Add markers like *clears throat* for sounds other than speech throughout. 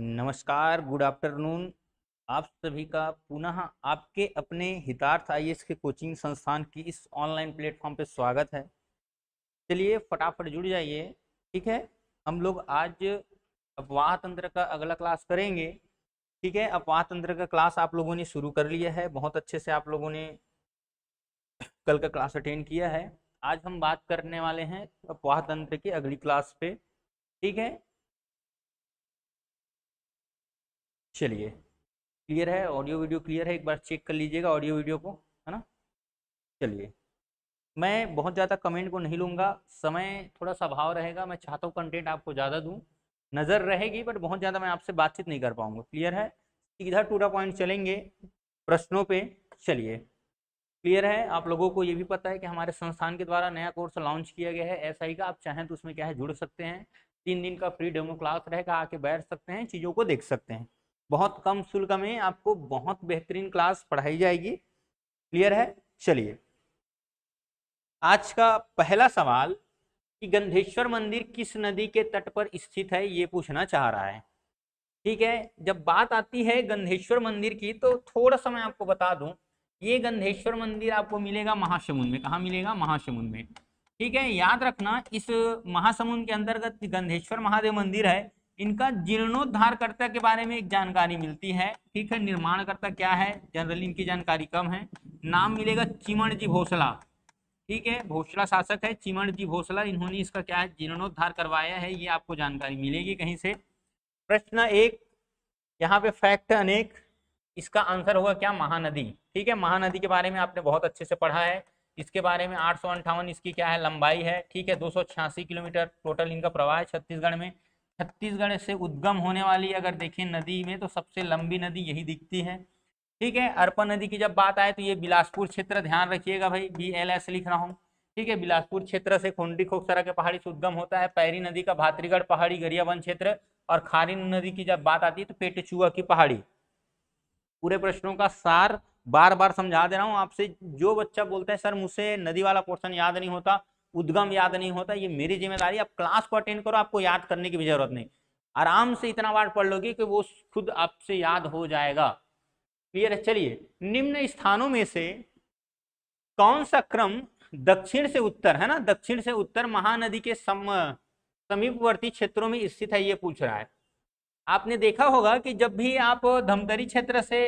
नमस्कार good afternoon आप सभी का पुनः आपके अपने हितार्थ आई के कोचिंग संस्थान की इस ऑनलाइन प्लेटफॉर्म पर स्वागत है चलिए फटाफट जुड़ जाइए ठीक है हम लोग आज अपवाह तंत्र का अगला क्लास करेंगे ठीक है अपवाह तंत्र का क्लास आप लोगों ने शुरू कर लिया है बहुत अच्छे से आप लोगों ने कल का क्लास अटेंड किया है आज हम बात करने वाले हैं अपवाह तंत्र की अगली क्लास पे ठीक है चलिए क्लियर है ऑडियो वीडियो क्लियर है एक बार चेक कर लीजिएगा ऑडियो वीडियो को है ना चलिए मैं बहुत ज़्यादा कमेंट को नहीं लूँगा समय थोड़ा सा भाव रहेगा मैं चाहता हूँ कंटेंट आपको ज़्यादा दूँ नज़र रहेगी बट बहुत ज़्यादा मैं आपसे बातचीत नहीं कर पाऊँगा क्लियर है सीधा टूटा पॉइंट चलेंगे प्रश्नों पे चलिए क्लियर है आप लोगों को ये भी पता है कि हमारे संस्थान के द्वारा नया कोर्स लॉन्च किया गया है एसआई का आप चाहें तो उसमें क्या है जुड़ सकते हैं तीन दिन का फ्री डेमो क्लास रहेगा आके बैठ सकते हैं चीज़ों को देख सकते हैं बहुत कम शुल्क में आपको बहुत बेहतरीन क्लास पढ़ाई जाएगी क्लियर है चलिए आज का पहला सवाल कि गंधेश्वर मंदिर किस नदी के तट पर स्थित है ये पूछना चाह रहा है ठीक है जब बात आती है गंधेश्वर मंदिर की तो थोड़ा सा मैं आपको बता दूं ये गंधेश्वर मंदिर आपको मिलेगा महासमुंद में कहा मिलेगा महासमुंद में ठीक है याद रखना इस महासमुंद के अंतर्गत गंधेश्वर महादेव मंदिर है इनका जीर्णोद्धारकर्ता के बारे में एक जानकारी मिलती है ठीक है निर्माणकर्ता क्या है जनरली इनकी जानकारी कम है नाम मिलेगा चिमण जी भोसला ठीक है भोसला शासक है चिमण जी भोसला इन्होंने इसका क्या है जीर्णोद्धार करवाया है ये आपको जानकारी मिलेगी कहीं से प्रश्न एक यहाँ पे फैक्ट अनेक इसका आंसर होगा क्या महानदी ठीक है महानदी के बारे में आपने बहुत अच्छे से पढ़ा है इसके बारे में आठ इसकी क्या है लंबाई है ठीक है दो किलोमीटर टोटल इनका प्रवाह है छत्तीसगढ़ में छत्तीसगढ़ से उद्गम होने वाली अगर देखें नदी में तो सबसे लंबी नदी यही दिखती है ठीक है अर्पण नदी की जब बात आए तो ये बिलासपुर क्षेत्र ध्यान रखिएगा भाई बी एल एस लिख रहा हूँ ठीक है बिलासपुर क्षेत्र से खुंडी खोखसरा के पहाड़ी से उद्गम होता है पैरी नदी का भातरीगढ़ पहाड़ी गरिया वन क्षेत्र और खारिन नदी की जब बात आती है तो पेटचुआ की पहाड़ी पूरे प्रश्नों का सार बार बार समझा दे रहा हूँ आपसे जो बच्चा बोलते हैं सर मुझसे नदी वाला पोर्सन याद नहीं होता उद्गम याद नहीं होता ये मेरी जिम्मेदारी आप क्लास को अटेंड करो आपको याद करने की भी जरूरत नहीं आराम से इतना बार पढ़ लोगे कि वो खुद आपसे याद हो जाएगा क्लियर है चलिए निम्न स्थानों में से कौन सा क्रम दक्षिण से उत्तर है ना दक्षिण से उत्तर महानदी के सम समीपवर्ती क्षेत्रों में स्थित है ये पूछ रहा है आपने देखा होगा कि जब भी आप धमतरी क्षेत्र से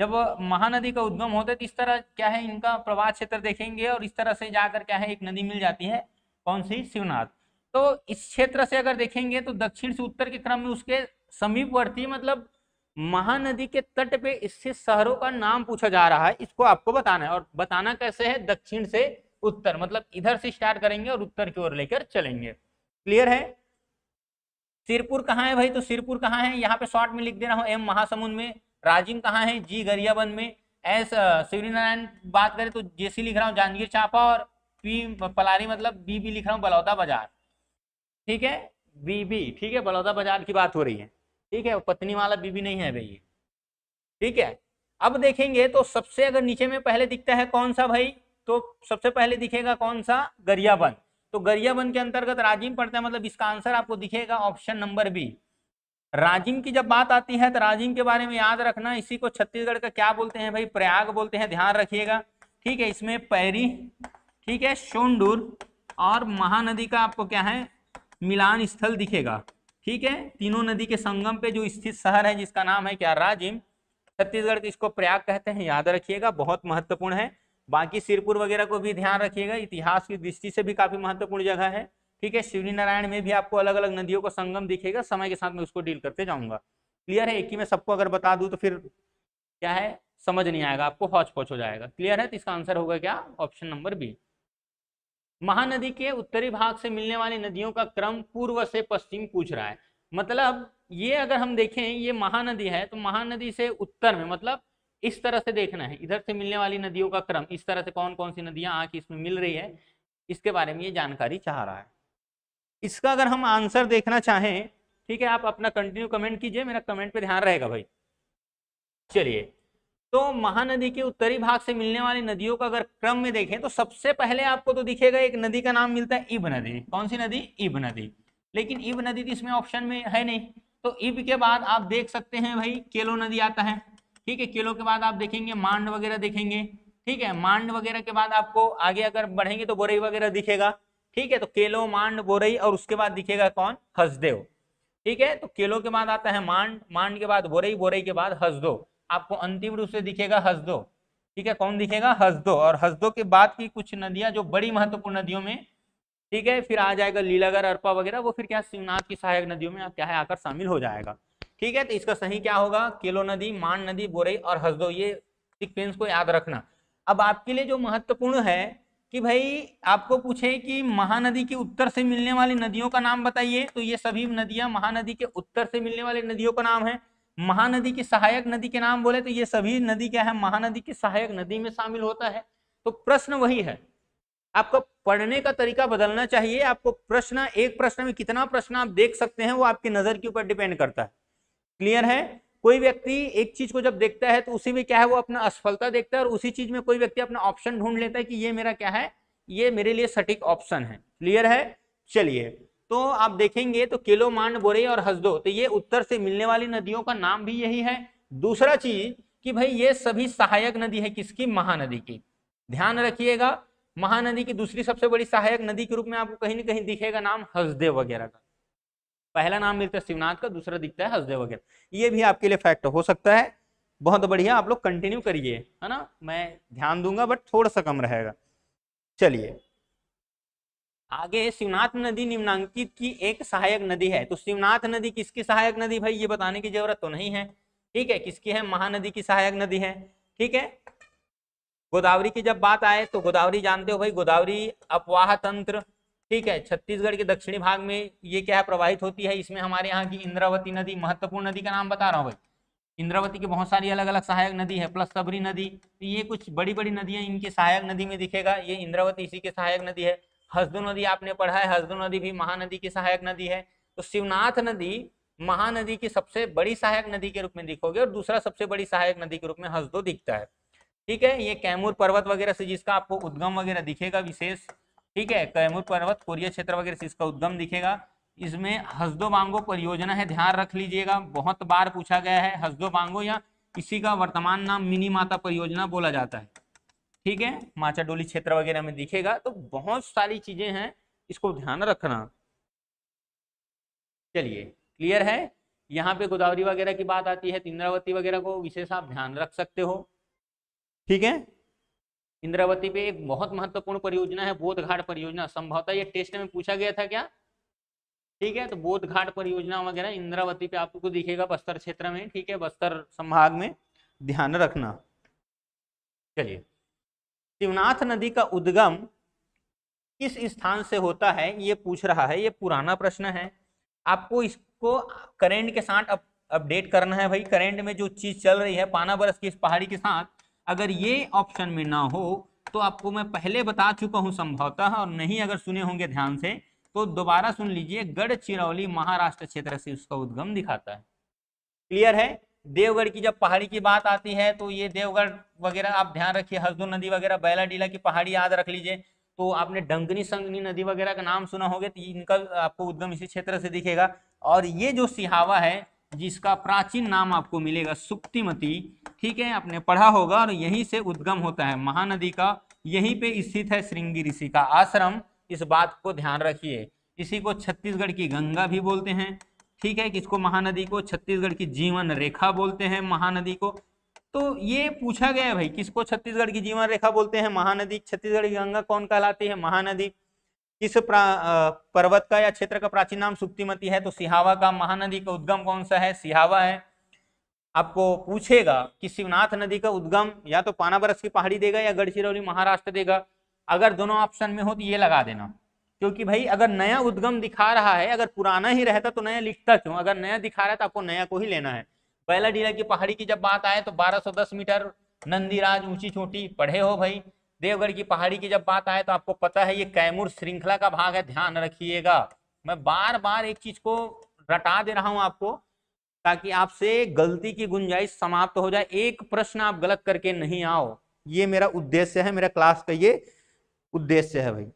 जब महानदी का उद्गम होता है तो इस तरह क्या है इनका प्रवाह क्षेत्र देखेंगे और इस तरह से जाकर क्या है एक नदी मिल जाती है कौन सी शिवनाथ तो इस क्षेत्र से अगर देखेंगे तो दक्षिण से उत्तर के क्रम में उसके समीपवर्ती मतलब महानदी के तट पे इससे शहरों का नाम पूछा जा रहा है इसको आपको बताना है और बताना कैसे है दक्षिण से उत्तर मतलब इधर से स्टार्ट करेंगे और उत्तर की ओर लेकर चलेंगे क्लियर है सिरपुर कहाँ है भाई तो सिरपुर कहाँ है यहाँ पे शॉर्ट में लिख दे रहा हूँ एम महासमुंद में राजिम कहाँ है जी गरियाबंद में एस सूर्य नारायण बात करें तो जेसी लिख रहा हूँ जांजगीर चांपा और पी पलारी मतलब बी बी लिख रहा हूँ बलौदा बाजार ठीक है बी बी ठीक है बलौदा बाजार की बात हो रही है ठीक है पत्नी वाला बीबी नहीं है भाई ठीक है अब देखेंगे तो सबसे अगर नीचे में पहले दिखता है कौन सा भाई तो सबसे पहले दिखेगा कौन सा गरियाबंद तो गरियाबंद के अंतर्गत राजीम पड़ता है मतलब इसका आंसर आपको दिखेगा ऑप्शन नंबर बी राजिम की जब बात आती है तो राजिम के बारे में याद रखना इसी को छत्तीसगढ़ का क्या बोलते हैं भाई प्रयाग बोलते हैं ध्यान रखिएगा ठीक है इसमें पैरी ठीक है शोंडूर और महानदी का आपको क्या है मिलान स्थल दिखेगा ठीक है तीनों नदी के संगम पे जो स्थित शहर है जिसका नाम है क्या राजिम छत्तीसगढ़ इसको प्रयाग कहते हैं याद रखिएगा बहुत महत्वपूर्ण है बाकी सिरपुर वगैरह को भी ध्यान रखिएगा इतिहास की दृष्टि से भी काफी महत्वपूर्ण जगह है ठीक है शिवनी नारायण में भी आपको अलग अलग नदियों का संगम दिखेगा समय के साथ मैं उसको डील करते जाऊंगा क्लियर है एक ही मैं सबको अगर बता दूं तो फिर क्या है समझ नहीं आएगा आपको हौच पौच हो जाएगा क्लियर है तो इसका आंसर होगा क्या ऑप्शन नंबर बी महानदी के उत्तरी भाग से मिलने वाली नदियों का क्रम पूर्व से पश्चिम पूछ रहा है मतलब ये अगर हम देखें ये महानदी है तो महानदी से उत्तर में मतलब इस तरह से देखना है इधर से मिलने वाली नदियों का क्रम इस तरह से कौन कौन सी नदियां आके इसमें मिल रही है इसके बारे में ये जानकारी चाह रहा है इसका अगर हम आंसर देखना चाहें ठीक है आप अपना कंटिन्यू कमेंट कीजिए मेरा कमेंट पे ध्यान रहेगा भाई चलिए तो महानदी के उत्तरी भाग से मिलने वाली नदियों का अगर क्रम में देखें तो सबसे पहले आपको तो दिखेगा एक नदी का नाम मिलता है इब नदी कौन सी नदी इब नदी लेकिन इब नदी तो इसमें ऑप्शन में है नहीं तो इब के बाद आप देख सकते हैं भाई केलो नदी आता है ठीक है केलो के बाद आप देखेंगे मांड वगैरह देखेंगे ठीक है मांड वगैरह के बाद आपको आगे अगर बढ़ेंगे तो बोरे वगैरह दिखेगा ठीक है तो केलो मांड बोरई और उसके बाद दिखेगा कौन हसदेव ठीक है तो केलो के बाद आता है मांड मांड के बाद बोरई बोरई के बाद हसदो आपको अंतिम रूप से दिखेगा हसदो ठीक है कौन दिखेगा हसदो और हसदो के बाद की कुछ नदियां जो बड़ी महत्वपूर्ण नदियों में ठीक है फिर आ जाएगा लीलागर अरपा वगैरह वो फिर क्या शिवनाथ की सहायक नदियों में क्या है आकर शामिल हो जाएगा ठीक है तो इसका सही क्या होगा केलो नदी मांड नदी बोरई और हसदो ये सिक्वेंस को याद रखना अब आपके लिए जो महत्वपूर्ण है कि भाई आपको पूछे कि महानदी के उत्तर से मिलने वाली नदियों का नाम बताइए तो ये सभी नदियां महानदी के उत्तर से मिलने वाली नदियों का नाम है महानदी की सहायक नदी के नाम बोले तो ये सभी नदी क्या है महानदी की सहायक नदी में शामिल होता है तो प्रश्न वही है आपको पढ़ने का तरीका बदलना चाहिए आपको प्रश्न एक प्रश्न में कितना प्रश्न आप देख सकते हैं वो आपकी नजर के ऊपर डिपेंड करता है क्लियर है कोई व्यक्ति एक चीज को जब देखता है तो उसी में क्या है वो अपना असफलता देखता है और उसी चीज में कोई व्यक्ति अपना ऑप्शन ढूंढ लेता है कि ये मेरा क्या है ये मेरे लिए सटीक ऑप्शन है क्लियर है चलिए तो आप देखेंगे तो केलो मांड बोरे और हसदो तो ये उत्तर से मिलने वाली नदियों का नाम भी यही है दूसरा चीज कि भाई ये सभी सहायक नदी है किसकी महानदी की ध्यान रखिएगा महानदी की दूसरी सबसे बड़ी सहायक नदी के रूप में आपको कहीं ना कहीं दिखेगा नाम हसदे वगैरह का पहला नाम मिलता है शिवनाथ का दूसरा दिखता है हसदेव वगैरह ये भी आपके लिए फैक्ट हो सकता है बहुत बढ़िया आप लोग कंटिन्यू करिए है ना मैं ध्यान दूंगा बट थोड़ा सा कम रहेगा चलिए आगे शिवनाथ नदी निम्नांकित की एक सहायक नदी है तो शिवनाथ नदी किसकी सहायक नदी भाई ये बताने की जरूरत तो नहीं है ठीक है किसकी है महानदी की सहायक नदी है ठीक है गोदावरी की जब बात आए तो गोदावरी जानते हो भाई गोदावरी अपवाह तंत्र ठीक है छत्तीसगढ़ के दक्षिणी भाग में ये क्या है प्रवाहित होती है इसमें हमारे यहाँ की इंद्रावती नदी महत्वपूर्ण नदी का नाम बता रहा हूँ भाई इंद्रावती की बहुत सारी अलग अलग सहायक नदी है प्लस सबरी नदी तो ये कुछ बड़ी बड़ी नदियां इनके सहायक नदी में दिखेगा ये इंद्रावती इसी के सहायक नदी है हसदो नदी आपने पढ़ा है हसदो नदी भी महानदी की सहायक नदी है तो शिवनाथ नदी महानदी की सबसे बड़ी सहायक नदी के रूप में दिखोगे और दूसरा सबसे बड़ी सहायक नदी के रूप में हसदो दिखता है ठीक है ये कैमूर पर्वत वगैरह से जिसका आपको उद्गम वगैरह दिखेगा विशेष ठीक है कैमूर पर्वत कोरिया क्षेत्र वगैरह से इसका उद्गम दिखेगा इसमें हसदो बांगो परियोजना है ध्यान रख लीजिएगा बहुत बार पूछा गया है हसदो बांगो या इसी का वर्तमान नाम मिनी माता परियोजना बोला जाता है ठीक है माचाडोली क्षेत्र वगैरह में दिखेगा तो बहुत सारी चीजें हैं इसको ध्यान रखना चलिए क्लियर है यहाँ पे गोदावरी वगैरह की बात आती है इंद्रावती वगैरह को विशेष आप ध्यान रख सकते हो ठीक है इंद्रावती पे एक बहुत महत्वपूर्ण परियोजना है बोध घाट परियोजना संभवतः ये टेस्ट में पूछा गया था क्या ठीक है तो बोध घाट परियोजना वगैरह इंद्रावती पे आपको दिखेगा बस्तर क्षेत्र में ठीक है बस्तर संभाग में ध्यान रखना चलिए शिवनाथ नदी का उद्गम किस स्थान से होता है ये पूछ रहा है ये पुराना प्रश्न है आपको इसको करेंट के साथ अपडेट करना है भाई करेंट में जो चीज चल रही है पाना बरस की इस पहाड़ी के साथ अगर ये ऑप्शन में ना हो तो आपको मैं पहले बता चुका हूँ संभवतः और नहीं अगर सुने होंगे ध्यान से तो दोबारा सुन लीजिए गढ़चिरौली महाराष्ट्र क्षेत्र से उसका उद्गम दिखाता है क्लियर है देवगढ़ की जब पहाड़ी की बात आती है तो ये देवगढ़ वगैरह आप ध्यान रखिए हसदो नदी वगैरह बैला डीला की पहाड़ी याद रख लीजिए तो आपने डंगनी संगनी नदी वगैरह का नाम सुना होगा तो इनका आपको उद्गम इसी क्षेत्र से दिखेगा और ये जो सिहावा है जिसका प्राचीन नाम आपको मिलेगा सुक्तिमती ठीक है आपने पढ़ा होगा और यहीं से उद्गम होता है महानदी का यहीं पे स्थित है श्रृंगी ऋषि का आश्रम इस बात को ध्यान रखिए इसी को छत्तीसगढ़ की गंगा भी बोलते हैं ठीक है किसको महानदी को छत्तीसगढ़ की जीवन रेखा बोलते हैं महानदी को तो ये पूछा गया भाई किसको छत्तीसगढ़ की जीवन रेखा बोलते हैं महानदी छत्तीसगढ़ की गंगा कौन कहलाती है महानदी किस पर्वत का या क्षेत्र का प्राचीन नाम सुप्तिमती है तो सिहावा का महानदी का उद्गम कौन सा है सिहावा है आपको पूछेगा कि शिवनाथ नदी का उद्गम या तो पानाबरस की पहाड़ी देगा या गढ़चिरौली महाराष्ट्र देगा अगर दोनों ऑप्शन में हो तो ये लगा देना क्योंकि भाई अगर नया उद्गम दिखा रहा है अगर पुराना ही रहता तो नया लिखता क्यों अगर नया दिखा रहा है तो आपको नया को ही लेना है बैला डीला की पहाड़ी की जब बात आए तो 1210 मीटर नंदीराज ऊंची चोटी पढ़े हो भाई देवगढ़ की पहाड़ी की जब बात आए तो आपको पता है ये कैमूर श्रृंखला का भाग है ध्यान रखिएगा मैं बार बार एक चीज को रटा दे रहा हूं आपको ताकि आपसे गलती की गुंजाइश समाप्त हो जाए एक प्रश्न आप गलत करके नहीं आओ ये मेरा उद्देश्य है मेरा क्लास का ये उद्देश्य है भाई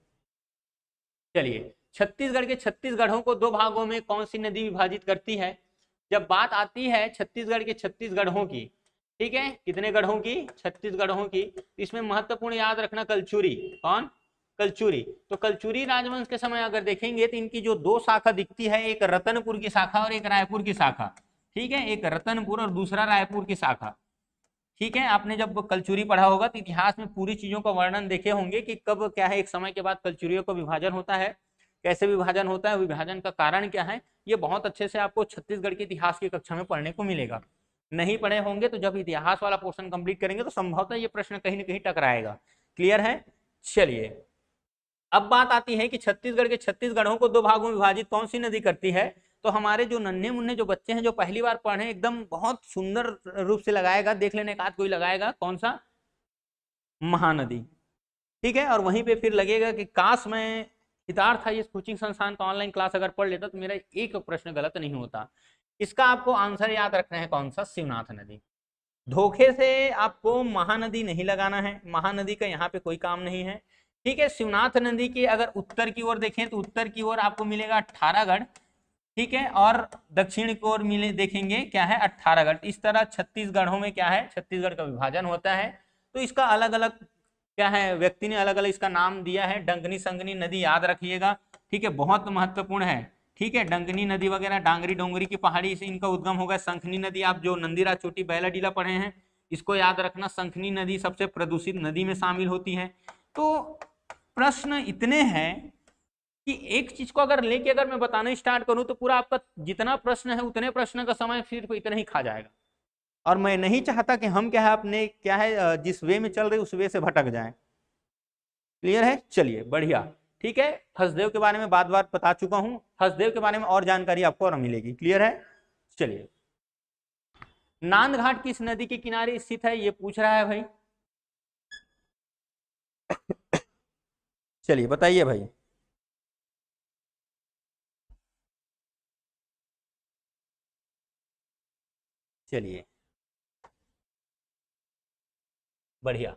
चलिए छत्तीसगढ़ के छत्तीसगढ़ों को दो भागों में कौन सी नदी विभाजित करती है जब बात आती है छत्तीसगढ़ के छत्तीसगढ़ों की ठीक है कितने गढ़ों की छत्तीस गढ़ों की इसमें महत्वपूर्ण याद रखना कलचूरी कौन कलचूरी तो कलचूरी राजवंश के समय अगर देखेंगे तो इनकी जो दो शाखा दिखती है एक रतनपुर की शाखा और एक रायपुर की शाखा ठीक है एक रतनपुर और दूसरा रायपुर की शाखा ठीक है आपने जब कलचूरी पढ़ा होगा तो इतिहास में पूरी चीजों का वर्णन देखे होंगे कि कब क्या है एक समय के बाद कलचूरियों का विभाजन होता है कैसे विभाजन होता है विभाजन का कारण क्या है ये बहुत अच्छे से आपको छत्तीसगढ़ के इतिहास की कक्षा में पढ़ने को मिलेगा नहीं पढ़े होंगे तो जब इतिहास वाला पोर्शन कंप्लीट करेंगे तो संभवतः ये प्रश्न कहीं ना कहीं टकराएगा क्लियर है चलिए अब बात आती है कि छत्तीसगढ़ के छत्तीसगढ़ों को दो भागों में विभाजित कौन सी नदी करती है तो हमारे जो नन्हे मुन्ने जो बच्चे हैं जो पहली बार पढ़े एकदम बहुत सुंदर रूप से लगाएगा देख लेने का कोई लगाएगा कौन सा महानदी ठीक है और वहीं पे फिर लगेगा कि काश मैं हितार था ये कोचिंग संस्थान का ऑनलाइन क्लास अगर पढ़ लेता तो मेरा एक प्रश्न गलत नहीं होता इसका आपको आंसर याद रखना है कौन सा शिवनाथ नदी धोखे से आपको महानदी नहीं लगाना है महानदी का यहाँ पे कोई काम नहीं है ठीक है शिवनाथ नदी की अगर उत्तर की ओर देखें तो उत्तर की ओर आपको मिलेगा अठारहगढ़ ठीक है और दक्षिण की ओर मिले देखेंगे क्या है अट्ठारहगढ़ इस तरह छत्तीसगढ़ों में क्या है छत्तीसगढ़ का विभाजन होता है तो इसका अलग अलग क्या है व्यक्ति ने अलग अलग इसका नाम दिया है डंगनी संगनी नदी याद रखिएगा ठीक है बहुत महत्वपूर्ण है ठीक है डंकनी नदी वगैरह डांगरी डोंगरी की पहाड़ी से इनका उद्गम होगा संखनी नदी आप जो नंदीरा चोटी बैला डीला पढ़े हैं इसको याद रखना संखनी नदी सबसे प्रदूषित नदी में शामिल होती है तो प्रश्न इतने हैं कि एक चीज को अगर लेके अगर मैं बताना स्टार्ट करूं तो पूरा आपका जितना प्रश्न है उतने प्रश्न का समय फिर को इतना ही खा जाएगा और मैं नहीं चाहता कि हम क्या है अपने क्या है जिस वे में चल रहे उस वे से भटक जाए क्लियर है चलिए बढ़िया ठीक है हसदेव के बारे में बात बात बता चुका हूं हसदेव के बारे में और जानकारी आपको और मिलेगी क्लियर है चलिए नांद घाट किस नदी के किनारे स्थित है ये पूछ रहा है भाई चलिए बताइए भाई चलिए बढ़िया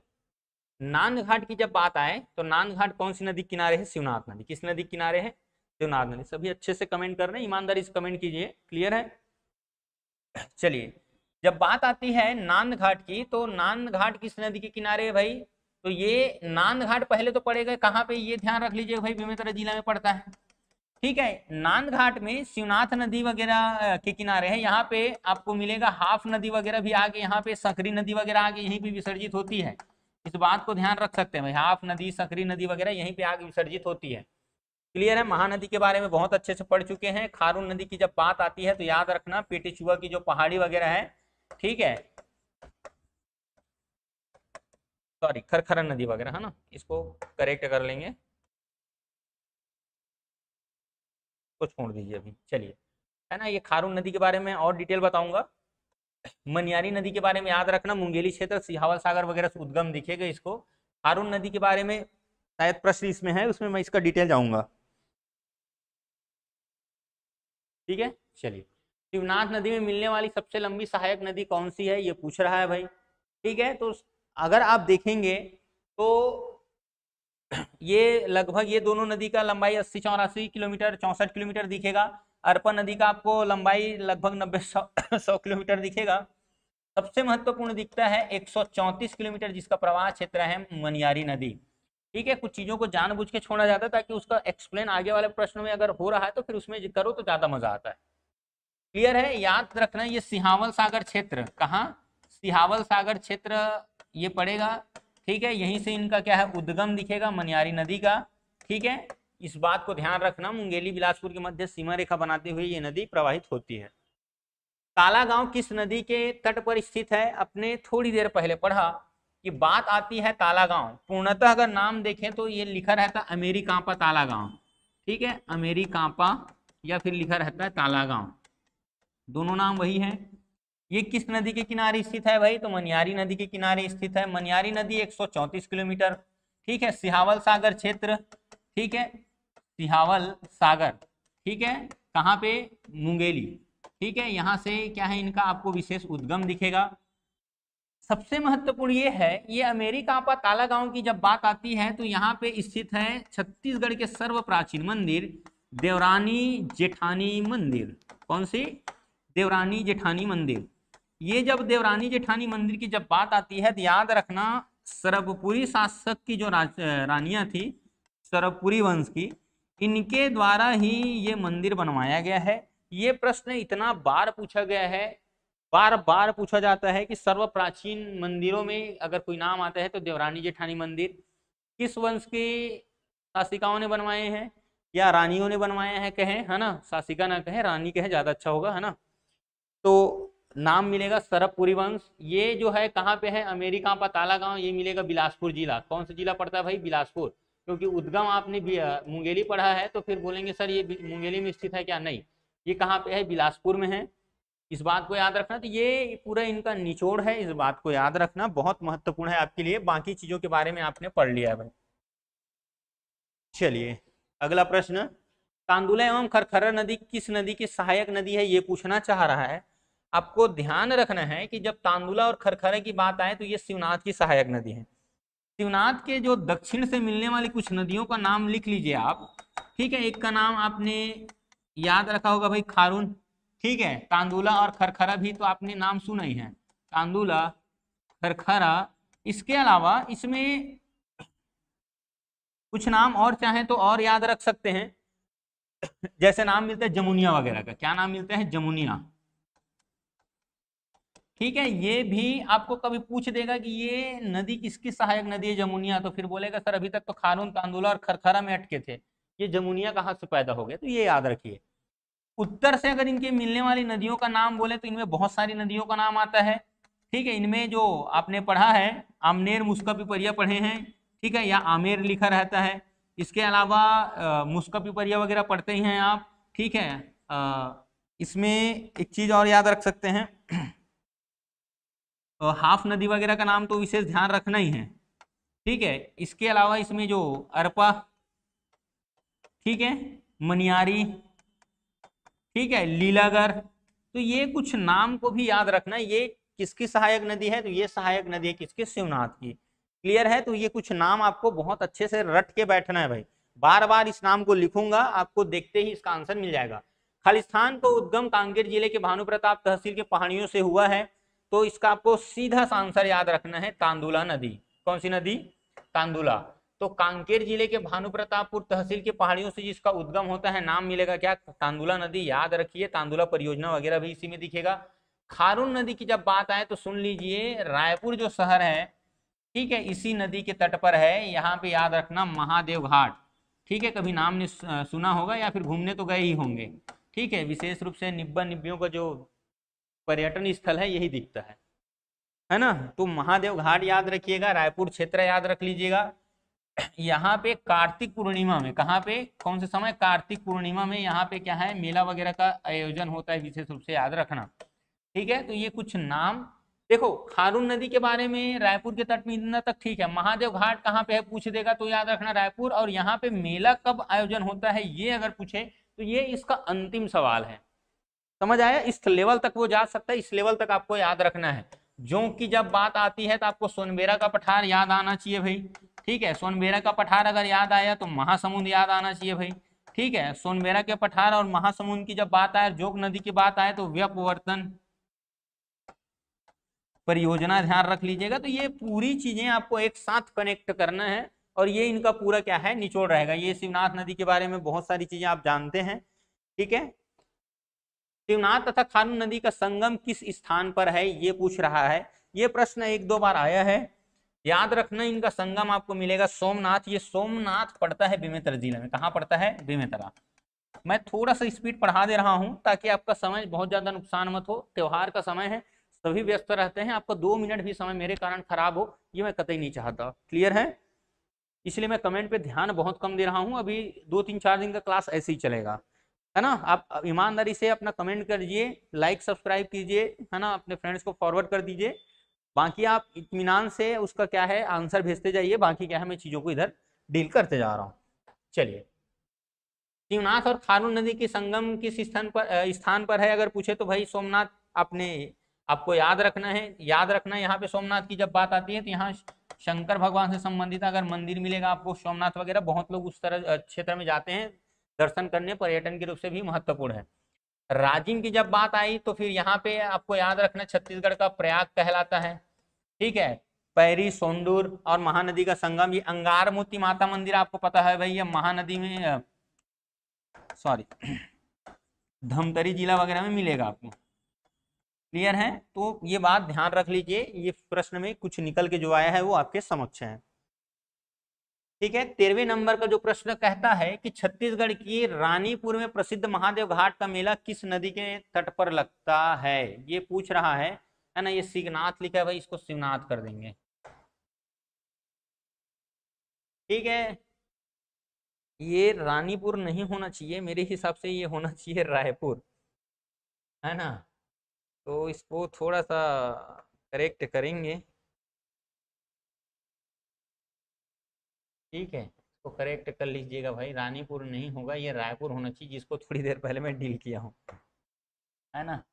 नांद घाट की जब बात आए तो नांद घाट कौन सी नदी किनारे है शिवनाथ नदी किस नदी किनारे है शिवनाथ नदी सभी अच्छे से कमेंट कर रहे हैं ईमानदारी से कमेंट कीजिए क्लियर है चलिए जब बात आती है नांद घाट की तो नांद घाट किस नदी के किनारे है भाई तो ये नांद घाट पहले तो पड़ेगा कहाँ पे ये ध्यान रख लीजिए भाई बेमेतरा जिला में पड़ता है ठीक है नांद घाट में शिवनाथ नदी वगैरह के किनारे है यहाँ पे आपको मिलेगा हाफ नदी वगैरह भी आगे यहाँ पे सकरी नदी वगैरह आगे यहीं पे विसर्जित होती है इस बात को ध्यान रख सकते हैं हाफ नदी सकरी नदी वगैरह यहीं पे आग विसर्जित होती है क्लियर है महानदी के बारे में बहुत अच्छे से पढ़ चुके हैं खारून नदी की जब बात आती है तो याद रखना पेटी चुआ की जो पहाड़ी वगैरह है ठीक है सॉरी खरखरन नदी वगैरह है ना इसको करेक्ट कर लेंगे को छोड़ दीजिए अभी चलिए है ना ये खारून नदी के बारे में और डिटेल बताऊंगा मनियारी नदी के बारे में याद रखना मुंगेली क्षेत्र सिहावल सागर वगैरह से उद्गम दिखेगा इसको हारून नदी के बारे में शायद प्रश्न इसमें है उसमें मैं इसका डिटेल जाऊंगा ठीक है चलिए शिवनाथ नदी में मिलने वाली सबसे लंबी सहायक नदी कौन सी है ये पूछ रहा है भाई ठीक है तो अगर आप देखेंगे तो ये लगभग ये दोनों नदी का लंबाई अस्सी चौरासी किलोमीटर चौंसठ किलोमीटर दिखेगा अरपा नदी का आपको लंबाई लगभग नब्बे सौ सौ किलोमीटर दिखेगा सबसे महत्वपूर्ण दिखता है 134 किलोमीटर जिसका प्रवाह क्षेत्र है मनियारी नदी ठीक है कुछ चीजों को जानबूझ के छोड़ा जाता है ताकि उसका एक्सप्लेन आगे वाले प्रश्न में अगर हो रहा है तो फिर उसमें करो तो ज्यादा मजा आता है क्लियर है याद रखना ये सिहावल सागर क्षेत्र कहाँ सिहावल सागर क्षेत्र ये पड़ेगा ठीक है यहीं से इनका क्या है उद्गम दिखेगा मनियारी नदी का ठीक है इस बात को ध्यान रखना मुंगेली बिलासपुर के मध्य सीमा रेखा बनाते हुए ये नदी प्रवाहित होती है कालागांव किस नदी के तट पर स्थित है अपने थोड़ी देर पहले पढ़ा कि बात आती है तालागांव पूर्णतः अगर नाम देखें तो ये लिखा रहता ताला तालागांव ठीक है कांपा या फिर लिखा रहता है तालागांव दोनों नाम वही है ये किस नदी के किनारे स्थित है भाई तो मनियारी नदी के किनारे स्थित है मनियारी नदी एक किलोमीटर ठीक है सिहावल सागर क्षेत्र ठीक है सिहावल सागर ठीक है कहाँ पे मुंगेली ठीक है यहाँ से क्या है इनका आपको विशेष उद्गम दिखेगा सबसे महत्वपूर्ण ये है ये अमेरिका पर ताला गांव की जब बात आती है तो यहाँ पे स्थित है छत्तीसगढ़ के सर्व प्राचीन मंदिर देवरानी जेठानी मंदिर कौन सी देवरानी जेठानी मंदिर ये जब देवरानी जेठानी मंदिर की जब बात आती है तो याद रखना सरबपुरी शासक की जो रानियां थी सरबपुरी वंश की इनके द्वारा ही ये मंदिर बनवाया गया है ये प्रश्न इतना बार पूछा गया है बार बार पूछा जाता है कि सर्व प्राचीन मंदिरों में अगर कोई नाम आता है तो देवरानी जेठानी मंदिर किस वंश के शासिकाओं ने बनवाए हैं या रानियों ने बनवाया है कहें है ना शासिका ना कहें रानी कहें ज़्यादा अच्छा होगा है ना तो नाम मिलेगा सरबपुरी वंश ये जो है कहाँ पे है अमेरिका ताला गांव ये मिलेगा बिलासपुर जिला कौन सा जिला पड़ता है भाई बिलासपुर क्योंकि उद्गम आपने मुंगेली पढ़ा है तो फिर बोलेंगे सर ये मुंगेली में स्थित है क्या नहीं ये कहाँ पे है बिलासपुर में है इस बात को याद रखना तो ये पूरा इनका निचोड़ है इस बात को याद रखना बहुत महत्वपूर्ण है आपके लिए बाकी चीजों के बारे में आपने पढ़ लिया है भाई चलिए अगला प्रश्न कांदुला एवं खरखरा नदी किस नदी की सहायक नदी है ये पूछना चाह रहा है आपको ध्यान रखना है कि जब तांदुला और खरखरे की बात आए तो ये शिवनाथ की सहायक नदी है शिवनाथ के जो दक्षिण से मिलने वाली कुछ नदियों का नाम लिख लीजिए आप ठीक है एक का नाम आपने याद रखा होगा भाई खारून ठीक है तांदूला और खरखरा भी तो आपने नाम सुना ही है तांदूला खरखरा इसके अलावा इसमें कुछ नाम और चाहे तो और याद रख सकते हैं जैसे नाम मिलते हैं जमुनिया वगैरह का क्या नाम मिलता है जमुनिया ठीक है ये भी आपको कभी पूछ देगा कि ये नदी किसकी सहायक नदी है जमुनिया तो फिर बोलेगा सर अभी तक तो खारून तांदूला और खरखरा में अटके थे ये जमुनिया कहाँ से पैदा हो गया तो ये याद रखिए उत्तर से अगर इनके मिलने वाली नदियों का नाम बोले तो इनमें बहुत सारी नदियों का नाम आता है ठीक है इनमें जो आपने पढ़ा है आमनेर मुस्का पिपरिया पढ़े हैं ठीक है या आमेर लिखा रहता है इसके अलावा मुस्का पिपरिया वगैरह पढ़ते ही हैं आप ठीक है आ, इसमें एक चीज़ और याद रख सकते हैं हाफ नदी वगैरह का नाम तो विशेष ध्यान रखना ही है ठीक है इसके अलावा इसमें जो अरपा ठीक है मनियारी ठीक है लीलागर तो ये कुछ नाम को भी याद रखना ये किसकी सहायक नदी है तो ये सहायक नदी है किसकी शिवनाथ की क्लियर है तो ये कुछ नाम आपको बहुत अच्छे से रट के बैठना है भाई बार बार इस नाम को लिखूंगा आपको देखते ही इसका आंसर मिल जाएगा खालिस्थान को उद्गम कांगेर जिले के भानु प्रताप तहसील के पहाड़ियों से हुआ है तो इसका आपको सीधा सा आंसर याद रखना है तांदुला नदी कौन सी नदी तांदुला तो कांकेर जिले के भानु तहसील के पहाड़ियों से जिसका उद्गम होता है नाम मिलेगा क्या तांदुला नदी याद रखिए तांदुला परियोजना वगैरह भी इसी में दिखेगा खारून नदी की जब बात आए तो सुन लीजिए रायपुर जो शहर है ठीक है इसी नदी के तट पर है यहाँ पे याद रखना महादेव घाट ठीक है कभी नाम नहीं सुना होगा या फिर घूमने तो गए ही होंगे ठीक है विशेष रूप से निब्बा निब्बियों का जो पर्यटन स्थल है यही दिखता है है ना तो महादेव घाट याद रखिएगा रायपुर क्षेत्र याद रख लीजिएगा यहाँ पे कार्तिक पूर्णिमा में कहाँ पे कौन से समय कार्तिक पूर्णिमा में यहाँ पे क्या है मेला वगैरह का आयोजन होता है विशेष रूप से याद रखना ठीक है तो ये कुछ नाम देखो खारून नदी के बारे में रायपुर के तट में इतना तक ठीक है महादेव घाट कहाँ पे है पूछ देगा तो याद रखना रायपुर और यहाँ पे मेला कब आयोजन होता है ये अगर पूछे तो ये इसका अंतिम सवाल है समझ आया इस लेवल तक वो जा सकता है इस लेवल तक आपको याद रखना है जो की जब बात आती है तो आपको सोनबेरा का पठार याद आना चाहिए भाई ठीक है सोनबेरा का पठार अगर याद आया तो महासमुंद याद आना चाहिए भाई ठीक है सोनबेरा के पठार और महासमुंद की जब बात आए जोग नदी की बात आए तो व्यपवर्तन परियोजना ध्यान रख लीजिएगा तो ये पूरी चीजें आपको एक साथ कनेक्ट करना है और ये इनका पूरा क्या है निचोड़ रहेगा ये शिवनाथ नदी के बारे में बहुत सारी चीजें आप जानते हैं ठीक है शिवनाथ तथा खानू नदी का संगम किस स्थान पर है ये पूछ रहा है ये प्रश्न एक दो बार आया है याद रखना इनका संगम आपको मिलेगा सोमनाथ ये सोमनाथ पड़ता है बेमेतरा जिले में कहाँ पड़ता है बेमेतरा मैं थोड़ा सा स्पीड पढ़ा दे रहा हूँ ताकि आपका समय बहुत ज़्यादा नुकसान मत हो त्यौहार का समय है सभी व्यस्त रहते हैं आपका दो मिनट भी समय मेरे कारण खराब हो ये मैं कतई नहीं चाहता क्लियर है इसलिए मैं कमेंट पे ध्यान बहुत कम दे रहा हूँ अभी दो तीन चार दिन का क्लास ऐसे ही चलेगा है ना आप ईमानदारी से अपना कमेंट दीजिए लाइक सब्सक्राइब कीजिए है ना अपने फ्रेंड्स को फॉरवर्ड कर दीजिए बाकी आप इतमान से उसका क्या है आंसर भेजते जाइए बाकी क्या है मैं चीज़ों को इधर डील करते जा रहा हूँ चलिए शिवनाथ और खारून नदी के संगम किस स्थान पर स्थान पर है अगर पूछे तो भाई सोमनाथ आपने आपको याद रखना है याद रखना है यहाँ पे सोमनाथ की जब बात आती है तो यहाँ शंकर भगवान से संबंधित अगर मंदिर मिलेगा आपको सोमनाथ वगैरह बहुत लोग उस तरह क्षेत्र में जाते हैं दर्शन करने पर्यटन के रूप से भी महत्वपूर्ण है राजिम की जब बात आई तो फिर यहाँ पे आपको याद रखना छत्तीसगढ़ का प्रयाग कहलाता है ठीक है पैरी सोंडूर और महानदी का संगम ये अंगार मोती माता मंदिर आपको पता है भाई ये महानदी में सॉरी *clears throat* धमतरी जिला वगैरह में मिलेगा आपको क्लियर है तो ये बात ध्यान रख लीजिए ये प्रश्न में कुछ निकल के जो आया है वो आपके समक्ष है ठीक है तेरहवें नंबर का जो प्रश्न कहता है कि छत्तीसगढ़ की रानीपुर में प्रसिद्ध महादेव घाट का मेला किस नदी के तट पर लगता है ये पूछ रहा है है ना ये शिवनाथ लिखा है भाई इसको शिवनाथ कर देंगे ठीक है ये रानीपुर नहीं होना चाहिए मेरे हिसाब से ये होना चाहिए रायपुर है ना तो इसको थोड़ा सा करेक्ट करेंगे ठीक है इसको करेक्ट कर लीजिएगा भाई रानीपुर नहीं होगा ये रायपुर होना चाहिए जिसको थोड़ी देर पहले मैं डील किया हूँ है ना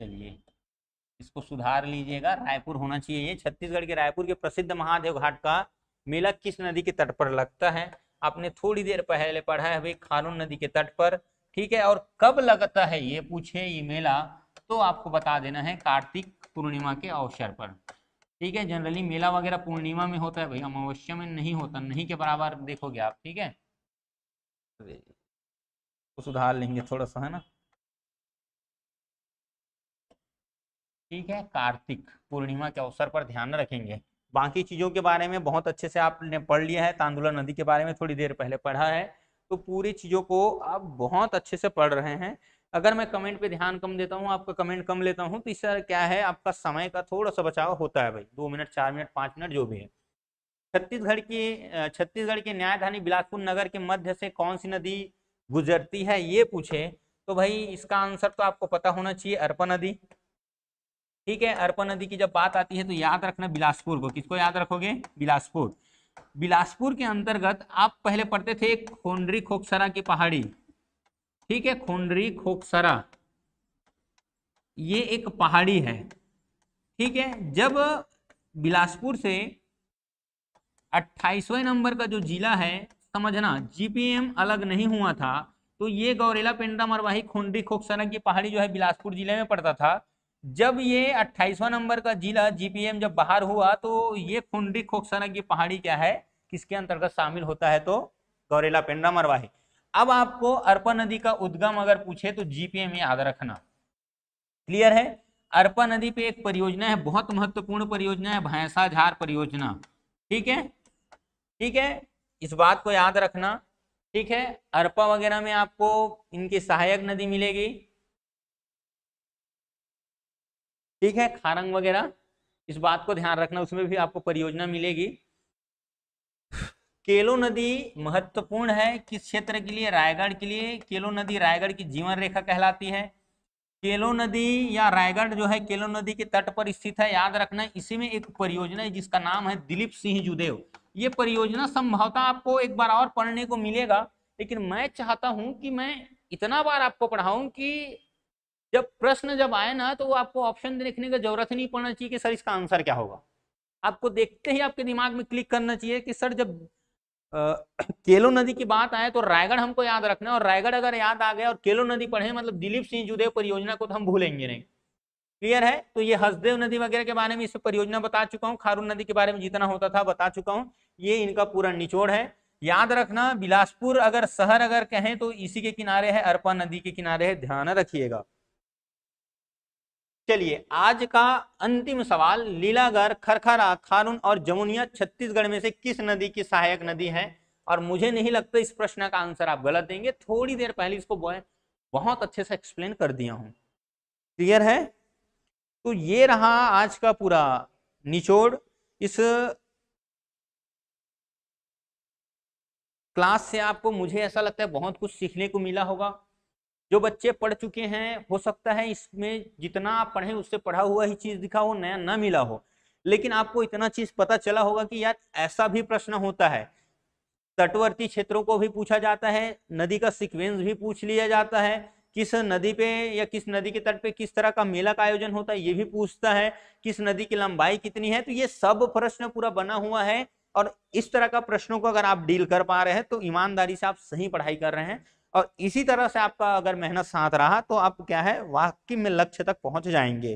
चलिए इसको सुधार लीजिएगा रायपुर होना चाहिए ये छत्तीसगढ़ के रायपुर के प्रसिद्ध महादेव घाट का मेला किस नदी के तट पर लगता है आपने थोड़ी देर पहले पढ़ा है भाई खानून नदी के तट पर ठीक है और कब लगता है ये पूछे ये मेला तो आपको बता देना है कार्तिक पूर्णिमा के अवसर पर ठीक है जनरली मेला वगैरह पूर्णिमा में होता है भाई अमावस्या में नहीं होता नहीं के बराबर देखोगे आप ठीक है तो सुधार लेंगे थोड़ा सा है ना ठीक है कार्तिक पूर्णिमा के अवसर पर ध्यान रखेंगे बाकी चीज़ों के बारे में बहुत अच्छे से आपने पढ़ लिया है तांदुला नदी के बारे में थोड़ी देर पहले पढ़ा है तो पूरी चीज़ों को आप बहुत अच्छे से पढ़ रहे हैं अगर मैं कमेंट पे ध्यान कम देता हूँ आपका कमेंट कम लेता हूँ तो इससे क्या है आपका समय का थोड़ा सा बचाव होता है भाई दो मिनट चार मिनट पाँच मिनट जो भी है छत्तीसगढ़ की छत्तीसगढ़ के न्यायधानी बिलासपुर नगर के मध्य से कौन सी नदी गुजरती है ये पूछे तो भाई इसका आंसर तो आपको पता होना चाहिए अर्पा नदी ठीक है अर्पा नदी की जब बात आती है तो याद रखना बिलासपुर को किसको याद रखोगे बिलासपुर बिलासपुर के अंतर्गत आप पहले पढ़ते थे खोन्ड्री खोखसरा की पहाड़ी ठीक है खुंडरी खोकसरा ये एक पहाड़ी है ठीक है जब बिलासपुर से 28वें नंबर का जो जिला है समझना जीपीएम अलग नहीं हुआ था तो ये गौरेला पेंड्रा मरवाही खुंडरी खोकसरा की पहाड़ी जो है बिलासपुर जिले में पड़ता था जब ये 28वां नंबर का जिला जीपीएम जब बाहर हुआ तो ये खुंडी खोकसाना की पहाड़ी क्या है किसके अंतर्गत शामिल होता है तो गौरेला पेंड्रा मरवाही अब आपको अर्पा नदी का उद्गम अगर पूछे तो जीपीएम याद रखना क्लियर है अर्पा नदी पे एक परियोजना है बहुत महत्वपूर्ण परियोजना है भैंसाझार परियोजना ठीक है ठीक है इस बात को याद रखना ठीक है अर्पा वगैरह में आपको इनकी सहायक नदी मिलेगी ठीक है खारंग वगैरह इस बात को ध्यान रखना उसमें भी आपको परियोजना मिलेगी केलो नदी महत्वपूर्ण है किस क्षेत्र के लिए रायगढ़ के लिए केलो नदी रायगढ़ की जीवन रेखा कहलाती है केलो नदी या रायगढ़ जो है केलो नदी के तट पर स्थित है याद रखना इसी में एक परियोजना है जिसका नाम है दिलीप सिंह जुदेव ये परियोजना संभवतः आपको एक बार और पढ़ने को मिलेगा लेकिन मैं चाहता हूं कि मैं इतना बार आपको पढ़ाऊं कि जब प्रश्न जब आए ना तो आपको ऑप्शन देखने की जरूरत नहीं पड़ना चाहिए कि सर इसका आंसर क्या होगा आपको देखते ही आपके दिमाग में क्लिक करना चाहिए कि सर जब *clears throat* केलो नदी की बात आए तो रायगढ़ हमको याद रखना है और रायगढ़ अगर याद आ गया और केलो नदी पढ़े मतलब दिलीप सिंह जुदेव परियोजना को तो हम भूलेंगे नहीं क्लियर है तो ये हसदेव नदी वगैरह के बारे में इस परियोजना बता चुका हूँ खारून नदी के बारे में जितना होता था बता चुका हूँ ये इनका पूरा निचोड़ है याद रखना बिलासपुर अगर शहर अगर कहें तो इसी के किनारे है अरपा नदी के किनारे है ध्यान रखिएगा चलिए आज का अंतिम सवाल लीलागर खरखरा खारून और जमुनिया छत्तीसगढ़ में से किस नदी की सहायक नदी है और मुझे नहीं लगता इस प्रश्न का आंसर आप गलत देंगे थोड़ी देर पहले इसको बहुत अच्छे से एक्सप्लेन कर दिया हूं क्लियर है तो ये रहा आज का पूरा निचोड़ इस क्लास से आपको मुझे ऐसा लगता है बहुत कुछ सीखने को मिला होगा जो बच्चे पढ़ चुके हैं हो सकता है इसमें जितना आप पढ़े उससे पढ़ा हुआ ही चीज दिखा हो नया ना मिला हो लेकिन आपको इतना चीज पता चला होगा कि यार ऐसा भी प्रश्न होता है तटवर्ती क्षेत्रों को भी पूछा जाता है नदी का सिक्वेंस भी पूछ लिया जाता है किस नदी पे या किस नदी के तट पे किस तरह का मेला का आयोजन होता है ये भी पूछता है किस नदी की लंबाई कितनी है तो ये सब प्रश्न पूरा बना हुआ है और इस तरह का प्रश्नों को अगर आप डील कर पा रहे हैं तो ईमानदारी से आप सही पढ़ाई कर रहे हैं और इसी तरह से आपका अगर मेहनत साथ रहा तो आप क्या है वाक्य में लक्ष्य तक पहुंच जाएंगे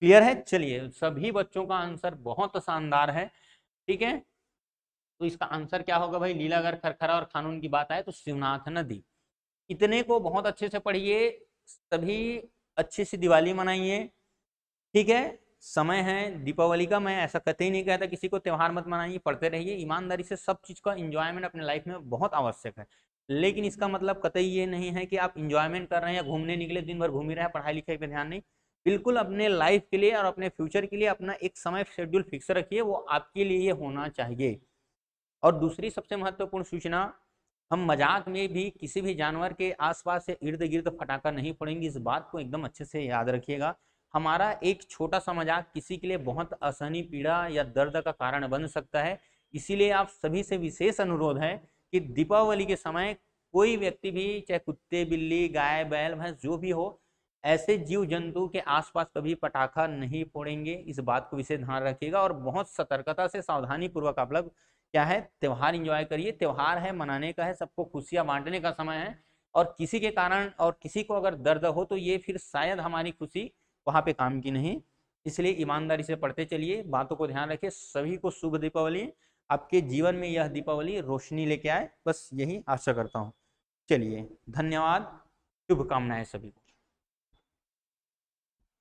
क्लियर है चलिए सभी बच्चों का आंसर बहुत शानदार है ठीक है तो इसका आंसर क्या होगा भाई लीलागर खरखरा और कानून की बात आए तो शिवनाथ नदी इतने को बहुत अच्छे से पढ़िए सभी अच्छे से दिवाली मनाइए ठीक है समय है दीपावली का मैं ऐसा कतई नहीं कहता किसी को त्यौहार मत मनाइए पढ़ते रहिए ईमानदारी से सब चीज़ का एंजॉयमेंट अपने लाइफ में बहुत आवश्यक है लेकिन इसका मतलब कतई ये नहीं है कि आप इंजॉयमेंट कर रहे हैं या घूमने निकले दिन भर घूम ही रहे हैं पढ़ाई लिखाई पर ध्यान नहीं बिल्कुल अपने लाइफ के लिए और अपने फ्यूचर के लिए अपना एक समय शेड्यूल फिक्स रखिए वो आपके लिए होना चाहिए और दूसरी सबसे महत्वपूर्ण सूचना हम मजाक में भी किसी भी जानवर के आसपास से इर्द गिर्द फटाका नहीं पड़ेंगे इस बात को एकदम अच्छे से याद रखिएगा हमारा एक छोटा सा मजाक किसी के लिए बहुत आसानी पीड़ा या दर्द का कारण बन सकता है इसीलिए आप सभी से विशेष अनुरोध है कि दीपावली के समय कोई व्यक्ति भी चाहे कुत्ते बिल्ली गाय बैल भैंस जो भी हो ऐसे जीव जंतु के आसपास कभी पटाखा नहीं फोड़ेंगे इस बात को विशेष ध्यान रखिएगा और बहुत सतर्कता से सावधानी पूर्वक आप लोग क्या है त्यौहार इंजॉय करिए त्यौहार है मनाने का है सबको खुशियाँ बांटने का समय है और किसी के कारण और किसी को अगर दर्द हो तो ये फिर शायद हमारी खुशी वहाँ पे काम की नहीं इसलिए ईमानदारी से पढ़ते चलिए बातों को ध्यान रखिए सभी को शुभ दीपावली आपके जीवन में यह दीपावली रोशनी लेके आए बस यही आशा करता हूँ चलिए धन्यवाद शुभकामनाएं सभी को